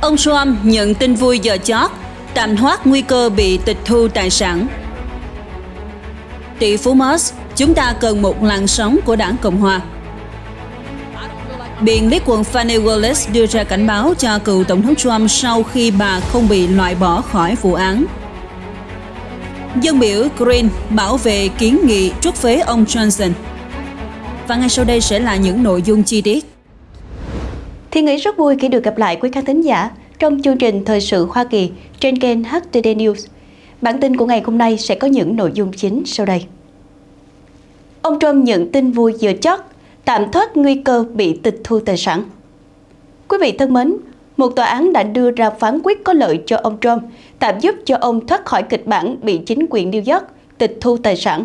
Ông Trump nhận tin vui giờ chót, tạm thoát nguy cơ bị tịch thu tài sản. Tỷ phú Musk, chúng ta cần một làn sóng của đảng Cộng Hòa. Biện lý quận Fannie Willis đưa ra cảnh báo cho cựu Tổng thống Trump sau khi bà không bị loại bỏ khỏi vụ án. Dân biểu Green bảo vệ kiến nghị trút phế ông Johnson. Và ngay sau đây sẽ là những nội dung chi tiết. Thiên nghĩ rất vui khi được gặp lại quý khán thính giả trong chương trình Thời sự Hoa Kỳ trên kênh HTD News. Bản tin của ngày hôm nay sẽ có những nội dung chính sau đây. Ông Trump nhận tin vui giờ chót, tạm thoát nguy cơ bị tịch thu tài sản. Quý vị thân mến, một tòa án đã đưa ra phán quyết có lợi cho ông Trump, tạm giúp cho ông thoát khỏi kịch bản bị chính quyền New York tịch thu tài sản.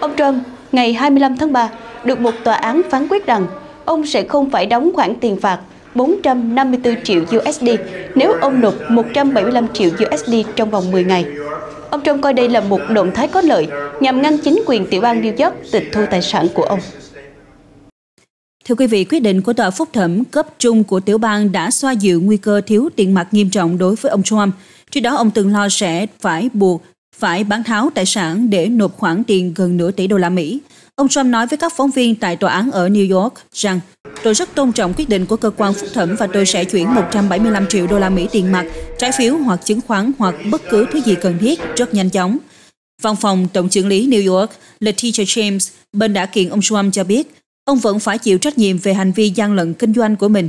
Ông Trump, ngày 25 tháng 3, được một tòa án phán quyết rằng ông sẽ không phải đóng khoản tiền phạt 454 triệu USD nếu ông nộp 175 triệu USD trong vòng 10 ngày. Ông Trump coi đây là một động thái có lợi nhằm ngăn chính quyền tiểu bang New York tịch thu tài sản của ông. Thưa quý vị, quyết định của tòa phúc thẩm cấp trung của tiểu bang đã xoa dịu nguy cơ thiếu tiền mặt nghiêm trọng đối với ông Trump. Trước đó, ông từng lo sẽ phải buộc phải bán tháo tài sản để nộp khoản tiền gần nửa tỷ đô la Mỹ. Ông Trump nói với các phóng viên tại tòa án ở New York rằng Tôi rất tôn trọng quyết định của cơ quan phúc thẩm và tôi sẽ chuyển 175 triệu đô la Mỹ tiền mặt, trái phiếu hoặc chứng khoán hoặc bất cứ thứ gì cần thiết rất nhanh chóng. Văn phòng Tổng trưởng lý New York, Letitia James, bên đã kiện ông Trump cho biết, ông vẫn phải chịu trách nhiệm về hành vi gian lận kinh doanh của mình.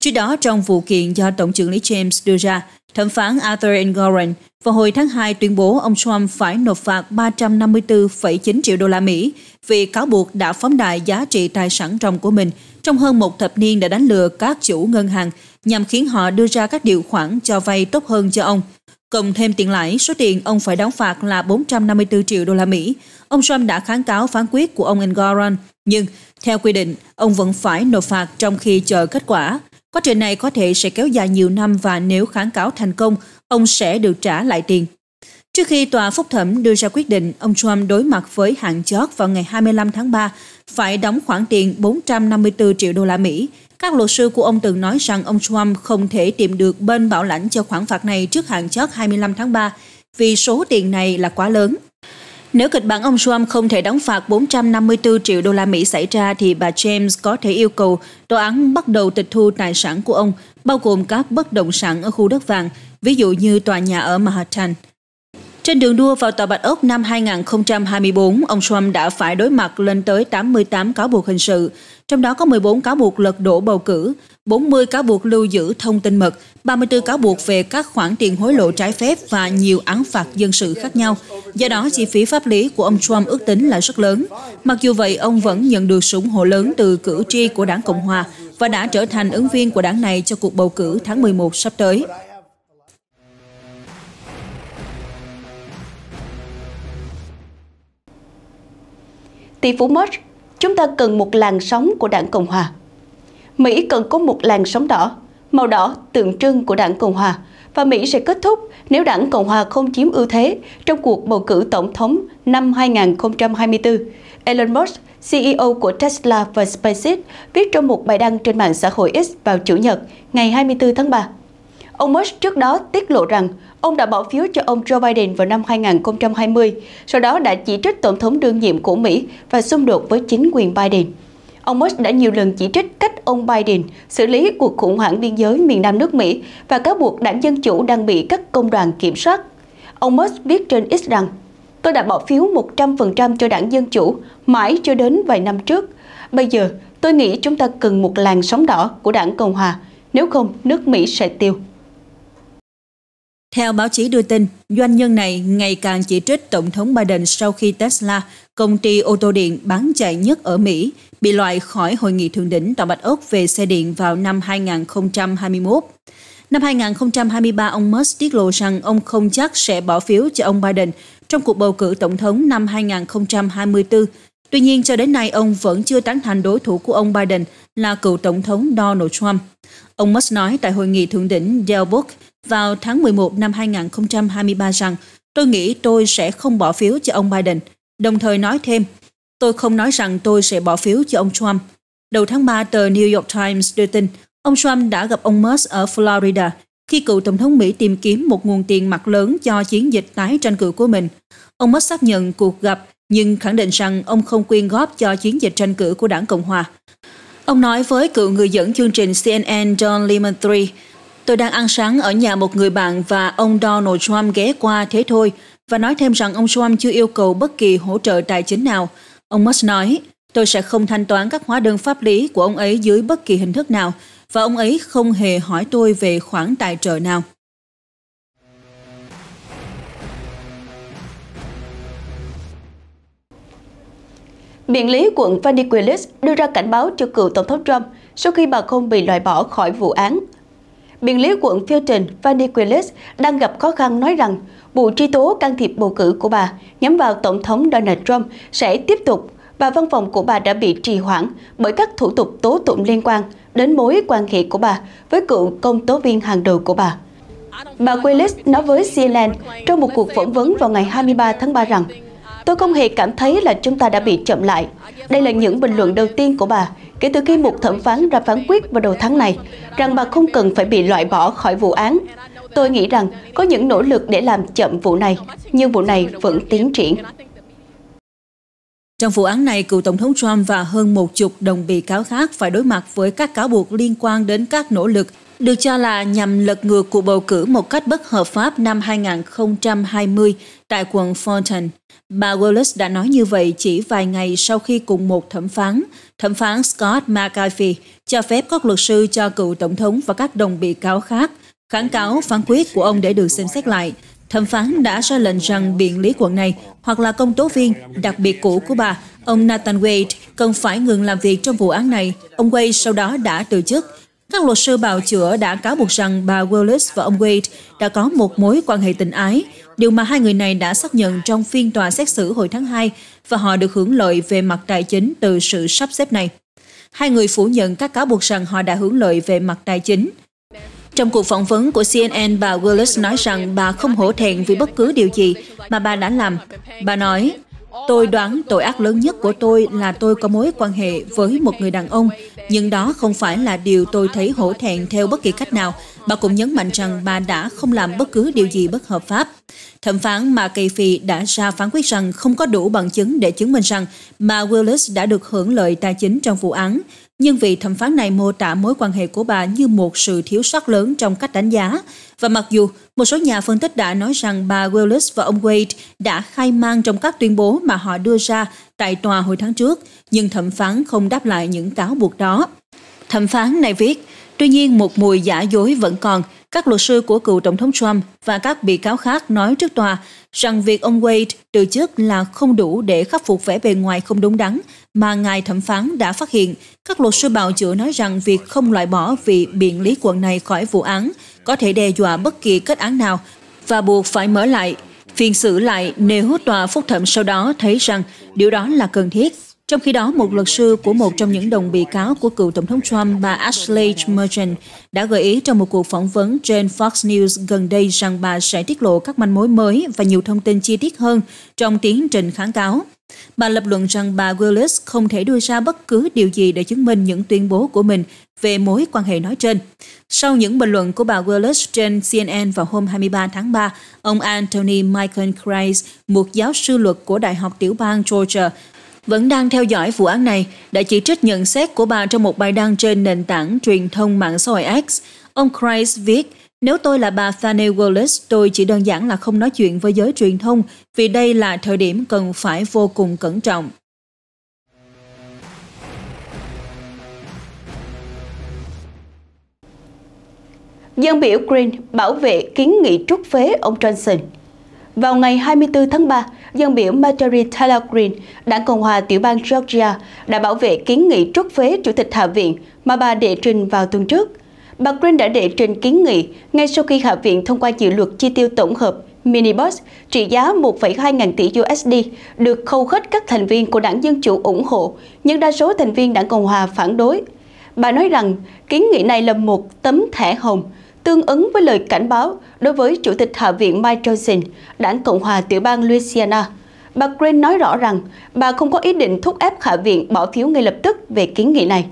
Trước đó, trong vụ kiện do Tổng trưởng lý James đưa ra, thẩm phán Arthur Engoron vào hồi tháng 2 tuyên bố ông Trump phải nộp phạt 354,9 triệu đô la Mỹ vì cáo buộc đã phóng đại giá trị tài sản ròng của mình trong hơn một thập niên đã đánh lừa các chủ ngân hàng nhằm khiến họ đưa ra các điều khoản cho vay tốt hơn cho ông. Cộng thêm tiền lãi, số tiền ông phải đóng phạt là 454 triệu đô la Mỹ. Ông Trump đã kháng cáo phán quyết của ông Engoron nhưng, theo quy định, ông vẫn phải nộp phạt trong khi chờ kết quả. Quá trình này có thể sẽ kéo dài nhiều năm và nếu kháng cáo thành công, ông sẽ được trả lại tiền. Trước khi tòa phúc thẩm đưa ra quyết định, ông Trump đối mặt với hạn chót vào ngày 25 tháng 3, phải đóng khoản tiền 454 triệu đô la Mỹ. Các luật sư của ông từng nói rằng ông Trump không thể tìm được bên bảo lãnh cho khoản phạt này trước hạn chót 25 tháng 3 vì số tiền này là quá lớn. Nếu kịch bản ông Trump không thể đóng phạt 454 triệu đô la Mỹ xảy ra thì bà James có thể yêu cầu tòa án bắt đầu tịch thu tài sản của ông, bao gồm các bất động sản ở khu đất vàng, ví dụ như tòa nhà ở Manhattan. Trên đường đua vào Tòa Bạch Ốc năm 2024, ông Trump đã phải đối mặt lên tới 88 cáo buộc hình sự, trong đó có 14 cáo buộc lật đổ bầu cử, 40 cáo buộc lưu giữ thông tin mật, 34 cáo buộc về các khoản tiền hối lộ trái phép và nhiều án phạt dân sự khác nhau. Do đó, chi phí pháp lý của ông Trump ước tính là rất lớn. Mặc dù vậy, ông vẫn nhận được sự ủng hộ lớn từ cử tri của đảng Cộng Hòa và đã trở thành ứng viên của đảng này cho cuộc bầu cử tháng 11 sắp tới. tỷ phú Musk, chúng ta cần một làn sóng của đảng Cộng Hòa. Mỹ cần có một làn sóng đỏ, màu đỏ tượng trưng của đảng Cộng Hòa, và Mỹ sẽ kết thúc nếu đảng Cộng Hòa không chiếm ưu thế trong cuộc bầu cử tổng thống năm 2024. Elon Musk, CEO của Tesla và SpaceX, viết trong một bài đăng trên mạng xã hội X vào Chủ nhật, ngày 24 tháng 3. Ông Musk trước đó tiết lộ rằng Ông đã bỏ phiếu cho ông Joe Biden vào năm 2020, sau đó đã chỉ trích tổng thống đương nhiệm của Mỹ và xung đột với chính quyền Biden. Ông Musk đã nhiều lần chỉ trích cách ông Biden xử lý cuộc khủng hoảng biên giới miền Nam nước Mỹ và cáo buộc đảng Dân Chủ đang bị các công đoàn kiểm soát. Ông Musk viết trên X rằng, Tôi đã bỏ phiếu 100% cho đảng Dân Chủ mãi cho đến vài năm trước. Bây giờ, tôi nghĩ chúng ta cần một làn sóng đỏ của đảng Cộng Hòa, nếu không nước Mỹ sẽ tiêu. Theo báo chí đưa tin, doanh nhân này ngày càng chỉ trích Tổng thống Biden sau khi Tesla, công ty ô tô điện bán chạy nhất ở Mỹ, bị loại khỏi Hội nghị Thượng đỉnh Tòa Bạch Ốc về xe điện vào năm 2021. Năm 2023, ông Musk tiết lộ rằng ông không chắc sẽ bỏ phiếu cho ông Biden trong cuộc bầu cử tổng thống năm 2024. Tuy nhiên, cho đến nay, ông vẫn chưa tán thành đối thủ của ông Biden là cựu tổng thống Donald Trump. Ông Musk nói tại hội nghị thượng đỉnh Delbrook vào tháng 11 năm 2023 rằng tôi nghĩ tôi sẽ không bỏ phiếu cho ông Biden, đồng thời nói thêm, tôi không nói rằng tôi sẽ bỏ phiếu cho ông Trump. Đầu tháng 3, tờ New York Times đưa tin ông Trump đã gặp ông Musk ở Florida khi cựu Tổng thống Mỹ tìm kiếm một nguồn tiền mặt lớn cho chiến dịch tái tranh cử của mình. Ông Musk xác nhận cuộc gặp nhưng khẳng định rằng ông không quyên góp cho chiến dịch tranh cử của đảng Cộng Hòa. Ông nói với cựu người dẫn chương trình CNN John Lemon III Tôi đang ăn sáng ở nhà một người bạn và ông Donald Trump ghé qua thế thôi và nói thêm rằng ông Trump chưa yêu cầu bất kỳ hỗ trợ tài chính nào. Ông Musk nói, tôi sẽ không thanh toán các hóa đơn pháp lý của ông ấy dưới bất kỳ hình thức nào và ông ấy không hề hỏi tôi về khoản tài trợ nào. Biện lý quận Vandy Willis đưa ra cảnh báo cho cựu Tổng thống Trump sau khi bà không bị loại bỏ khỏi vụ án biên lý quận Phiêu Trình Vani Quillis đang gặp khó khăn nói rằng vụ truy tố can thiệp bầu cử của bà nhắm vào Tổng thống Donald Trump sẽ tiếp tục và văn phòng của bà đã bị trì hoãn bởi các thủ tục tố tụng liên quan đến mối quan hệ của bà với cựu công tố viên hàng đầu của bà. Bà Quillis nói với CNN trong một cuộc phỏng vấn vào ngày 23 tháng 3 rằng Tôi không hề cảm thấy là chúng ta đã bị chậm lại. Đây là những bình luận đầu tiên của bà kể từ khi một thẩm phán ra phán quyết vào đầu tháng này rằng bà không cần phải bị loại bỏ khỏi vụ án. Tôi nghĩ rằng có những nỗ lực để làm chậm vụ này, nhưng vụ này vẫn tiến triển. Trong vụ án này, cựu Tổng thống Trump và hơn một chục đồng bị cáo khác phải đối mặt với các cáo buộc liên quan đến các nỗ lực được cho là nhằm lật ngược cuộc bầu cử một cách bất hợp pháp năm 2020 tại quận Fulton. Bà Wallace đã nói như vậy chỉ vài ngày sau khi cùng một thẩm phán, thẩm phán Scott McAfee, cho phép các luật sư cho cựu tổng thống và các đồng bị cáo khác kháng cáo phán quyết của ông để được xem xét lại. Thẩm phán đã ra lệnh rằng biện lý quận này hoặc là công tố viên đặc biệt cũ của bà, ông Nathan Wade, cần phải ngừng làm việc trong vụ án này. Ông Wade sau đó đã từ chức các luật sư bào chữa đã cáo buộc rằng bà Willis và ông Wade đã có một mối quan hệ tình ái, điều mà hai người này đã xác nhận trong phiên tòa xét xử hồi tháng 2 và họ được hưởng lợi về mặt tài chính từ sự sắp xếp này. Hai người phủ nhận các cáo buộc rằng họ đã hưởng lợi về mặt tài chính. Trong cuộc phỏng vấn của CNN, bà Willis nói rằng bà không hổ thẹn vì bất cứ điều gì mà bà đã làm. Bà nói, Tôi đoán tội ác lớn nhất của tôi là tôi có mối quan hệ với một người đàn ông nhưng đó không phải là điều tôi thấy hổ thẹn theo bất kỳ cách nào. Bà cũng nhấn mạnh rằng bà đã không làm bất cứ điều gì bất hợp pháp. Thẩm phán mà Cây Phi đã ra phán quyết rằng không có đủ bằng chứng để chứng minh rằng mà Willis đã được hưởng lợi tài chính trong vụ án nhưng vị thẩm phán này mô tả mối quan hệ của bà như một sự thiếu sót lớn trong cách đánh giá. Và mặc dù một số nhà phân tích đã nói rằng bà Willis và ông Wade đã khai mang trong các tuyên bố mà họ đưa ra tại tòa hồi tháng trước, nhưng thẩm phán không đáp lại những cáo buộc đó. Thẩm phán này viết, tuy nhiên một mùi giả dối vẫn còn. Các luật sư của cựu Tổng thống Trump và các bị cáo khác nói trước tòa rằng việc ông Wade từ chức là không đủ để khắc phục vẻ bề ngoài không đúng đắn mà ngài thẩm phán đã phát hiện. Các luật sư bào chữa nói rằng việc không loại bỏ vị biện lý quận này khỏi vụ án có thể đe dọa bất kỳ kết án nào và buộc phải mở lại phiên xử lại nếu tòa phúc thẩm sau đó thấy rằng điều đó là cần thiết. Trong khi đó, một luật sư của một trong những đồng bị cáo của cựu Tổng thống Trump, bà Ashley Merchant, đã gợi ý trong một cuộc phỏng vấn trên Fox News gần đây rằng bà sẽ tiết lộ các manh mối mới và nhiều thông tin chi tiết hơn trong tiến trình kháng cáo. Bà lập luận rằng bà Willis không thể đưa ra bất cứ điều gì để chứng minh những tuyên bố của mình về mối quan hệ nói trên. Sau những bình luận của bà Willis trên CNN vào hôm 23 tháng 3, ông Anthony Michael Kreis, một giáo sư luật của Đại học Tiểu bang Georgia, vẫn đang theo dõi vụ án này đã chỉ trích nhận xét của bà trong một bài đăng trên nền tảng truyền thông mạng xã hội X. Ông Christ viết, nếu tôi là bà Fanny Wallace, tôi chỉ đơn giản là không nói chuyện với giới truyền thông vì đây là thời điểm cần phải vô cùng cẩn trọng. Dân biểu Green bảo vệ kiến nghị trút phế ông Johnson – vào ngày 24 tháng 3, dân biểu Marjorie Taylor Greene, đảng Cộng hòa tiểu bang Georgia, đã bảo vệ kiến nghị trút phế Chủ tịch Hạ viện mà bà đệ trình vào tuần trước. Bà Greene đã đệ trình kiến nghị ngay sau khi Hạ viện thông qua dự luật chi tiêu tổng hợp minibus trị giá 1,2 ngàn tỷ USD được khâu khất các thành viên của đảng Dân Chủ ủng hộ, nhưng đa số thành viên đảng Cộng Hòa phản đối. Bà nói rằng kiến nghị này là một tấm thẻ hồng tương ứng với lời cảnh báo đối với Chủ tịch Hạ viện Mike Johnson, đảng Cộng hòa tiểu bang Louisiana. Bà Green nói rõ rằng bà không có ý định thúc ép Hạ viện bỏ phiếu ngay lập tức về kiến nghị này.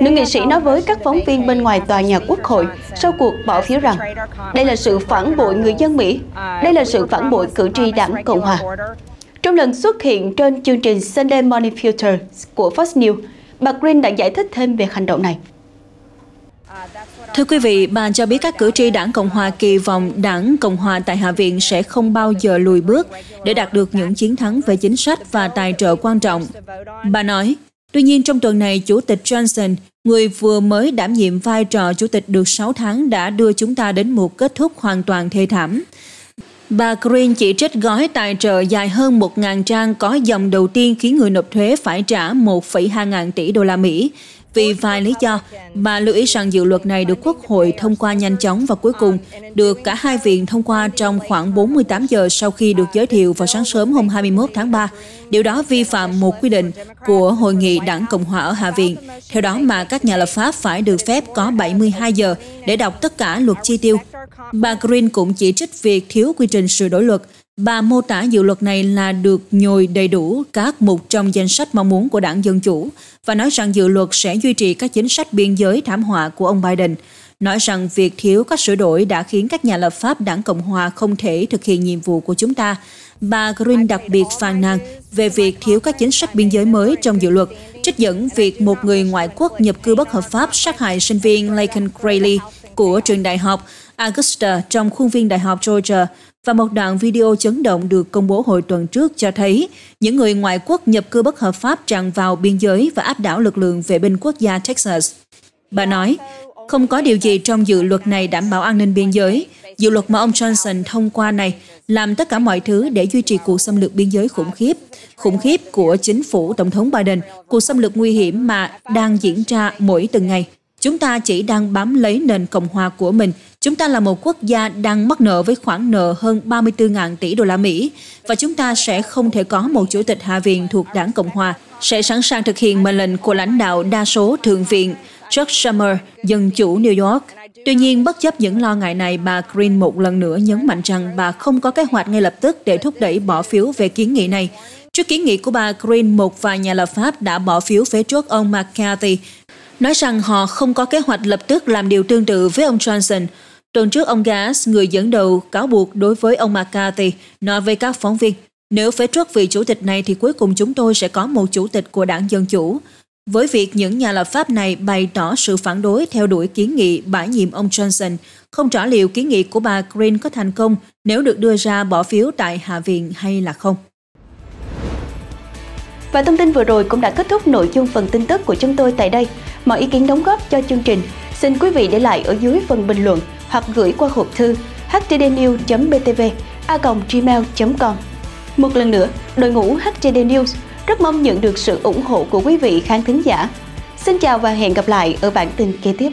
Nữ nghị sĩ nói với các phóng viên bên ngoài tòa nhà quốc hội sau cuộc bỏ phiếu rằng đây là sự phản bội người dân Mỹ, đây là sự phản bội cử tri đảng Cộng hòa. Trong lần xuất hiện trên chương trình Sunday Morning Future của Fox News, bà Green đã giải thích thêm về hành động này. Thưa quý vị, bà cho biết các cử tri đảng Cộng hòa kỳ vọng đảng Cộng hòa tại Hạ viện sẽ không bao giờ lùi bước để đạt được những chiến thắng về chính sách và tài trợ quan trọng. Bà nói, tuy nhiên trong tuần này, Chủ tịch Johnson, người vừa mới đảm nhiệm vai trò Chủ tịch được 6 tháng đã đưa chúng ta đến một kết thúc hoàn toàn thê thảm. Bà Green chỉ trích gói tài trợ dài hơn 1.000 trang có dòng đầu tiên khiến người nộp thuế phải trả 1,2 ngàn tỷ đô la Mỹ, vì vài lý do, bà lưu ý rằng dự luật này được Quốc hội thông qua nhanh chóng và cuối cùng được cả hai viện thông qua trong khoảng 48 giờ sau khi được giới thiệu vào sáng sớm hôm 21 tháng 3. Điều đó vi phạm một quy định của Hội nghị Đảng Cộng hòa ở Hạ viện. Theo đó mà các nhà lập pháp phải được phép có 72 giờ để đọc tất cả luật chi tiêu. Bà Green cũng chỉ trích việc thiếu quy trình sửa đổi luật, Bà mô tả dự luật này là được nhồi đầy đủ các mục trong danh sách mong muốn của đảng Dân Chủ và nói rằng dự luật sẽ duy trì các chính sách biên giới thảm họa của ông Biden, nói rằng việc thiếu các sửa đổi đã khiến các nhà lập pháp đảng Cộng Hòa không thể thực hiện nhiệm vụ của chúng ta. Bà Green đặc biệt phàn nàn về việc thiếu các chính sách biên giới mới trong dự luật, trích dẫn việc một người ngoại quốc nhập cư bất hợp pháp sát hại sinh viên Laken Grayley của trường đại học Augusta trong khuôn viên đại học Georgia và một đoạn video chấn động được công bố hồi tuần trước cho thấy những người ngoại quốc nhập cư bất hợp pháp tràn vào biên giới và áp đảo lực lượng vệ binh quốc gia Texas. Bà nói, không có điều gì trong dự luật này đảm bảo an ninh biên giới. Dự luật mà ông Johnson thông qua này làm tất cả mọi thứ để duy trì cuộc xâm lược biên giới khủng khiếp, khủng khiếp của chính phủ Tổng thống Biden, cuộc xâm lược nguy hiểm mà đang diễn ra mỗi từng ngày. Chúng ta chỉ đang bám lấy nền Cộng hòa của mình Chúng ta là một quốc gia đang mắc nợ với khoản nợ hơn 34.000 tỷ đô la Mỹ và chúng ta sẽ không thể có một chủ tịch Hạ viện thuộc Đảng Cộng hòa sẽ sẵn sàng thực hiện mệnh lệnh của lãnh đạo đa số thượng viện Chuck Schumer, dân chủ New York. Tuy nhiên, bất chấp những lo ngại này, bà Green một lần nữa nhấn mạnh rằng bà không có kế hoạch ngay lập tức để thúc đẩy bỏ phiếu về kiến nghị này. Trước kiến nghị của bà Green, một vài nhà lập pháp đã bỏ phiếu phế chốt ông McCarthy, nói rằng họ không có kế hoạch lập tức làm điều tương tự với ông Johnson. Tuần trước ông Gas, người dẫn đầu cáo buộc đối với ông McCarthy, nói với các phóng viên, nếu phế truất vị chủ tịch này thì cuối cùng chúng tôi sẽ có một chủ tịch của đảng Dân Chủ. Với việc những nhà lập pháp này bày tỏ sự phản đối theo đuổi kiến nghị bãi nhiệm ông Johnson, không rõ liệu kiến nghị của bà Green có thành công nếu được đưa ra bỏ phiếu tại Hạ viện hay là không. Và thông tin vừa rồi cũng đã kết thúc nội dung phần tin tức của chúng tôi tại đây. Mọi ý kiến đóng góp cho chương trình Xin quý vị để lại ở dưới phần bình luận hoặc gửi qua hộp thư htdnews.btv a gmail.com Một lần nữa, đội ngũ HTD News rất mong nhận được sự ủng hộ của quý vị khán thính giả. Xin chào và hẹn gặp lại ở bản tin kế tiếp.